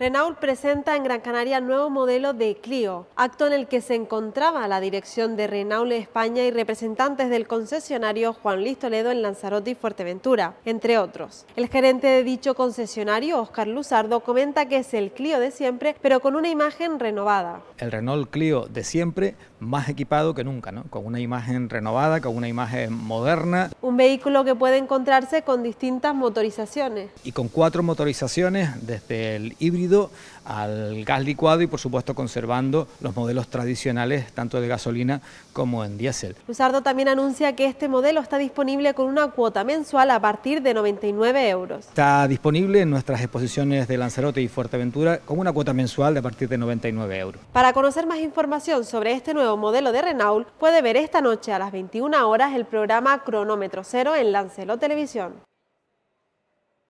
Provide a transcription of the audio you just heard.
Renault presenta en Gran Canaria nuevo modelo de Clio, acto en el que se encontraba la dirección de Renault España y representantes del concesionario Juan Luis Toledo en Lanzarote y Fuerteventura, entre otros. El gerente de dicho concesionario, Oscar Luzardo, comenta que es el Clio de siempre, pero con una imagen renovada. El Renault Clio de siempre, más equipado que nunca, con una imagen renovada, con una imagen moderna, vehículo que puede encontrarse con distintas motorizaciones. Y con cuatro motorizaciones, desde el híbrido al gas licuado y por supuesto conservando los modelos tradicionales tanto de gasolina como en diésel. Luzardo también anuncia que este modelo está disponible con una cuota mensual a partir de 99 euros. Está disponible en nuestras exposiciones de Lanzarote y Fuerteventura con una cuota mensual a partir de 99 euros. Para conocer más información sobre este nuevo modelo de Renault, puede ver esta noche a las 21 horas el programa Cronómetros en Lancelot Televisión.